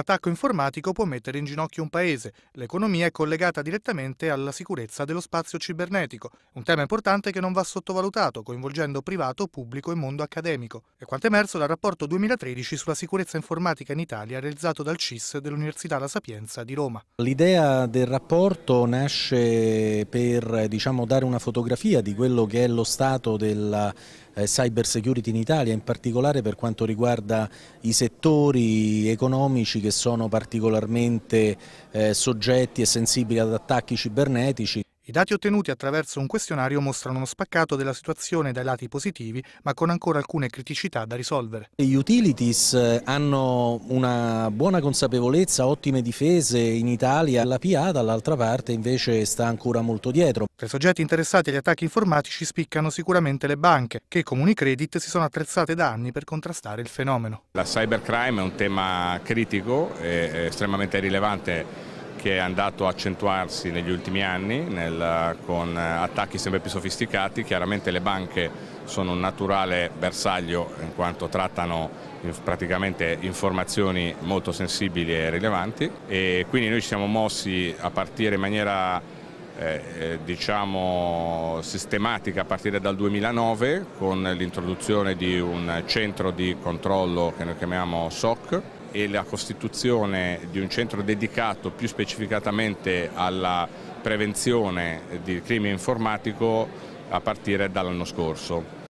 attacco informatico può mettere in ginocchio un paese. L'economia è collegata direttamente alla sicurezza dello spazio cibernetico, un tema importante che non va sottovalutato, coinvolgendo privato, pubblico e mondo accademico. È quanto emerso dal rapporto 2013 sulla sicurezza informatica in Italia realizzato dal CIS dell'Università La Sapienza di Roma. L'idea del rapporto nasce per diciamo, dare una fotografia di quello che è lo stato della eh, cyber security in Italia, in particolare per quanto riguarda i settori economici che che sono particolarmente eh, soggetti e sensibili ad attacchi cibernetici. I dati ottenuti attraverso un questionario mostrano uno spaccato della situazione dai lati positivi, ma con ancora alcune criticità da risolvere. Gli utilities eh, hanno una buona consapevolezza, ottime difese in Italia, la PA dall'altra parte invece sta ancora molto dietro. Tra i soggetti interessati agli attacchi informatici spiccano sicuramente le banche, che come Unicredit si sono attrezzate da anni per contrastare il fenomeno. La cybercrime è un tema critico, eh, estremamente rilevante che è andato a accentuarsi negli ultimi anni nel, con attacchi sempre più sofisticati. Chiaramente le banche sono un naturale bersaglio in quanto trattano eh, praticamente informazioni molto sensibili e rilevanti e quindi noi ci siamo mossi a partire in maniera eh, eh diciamo sistematica a partire dal 2009 con l'introduzione di un centro di controllo che noi chiamiamo SOC e la costituzione di un centro dedicato più specificatamente alla prevenzione di crimine informatico a partire dall'anno scorso.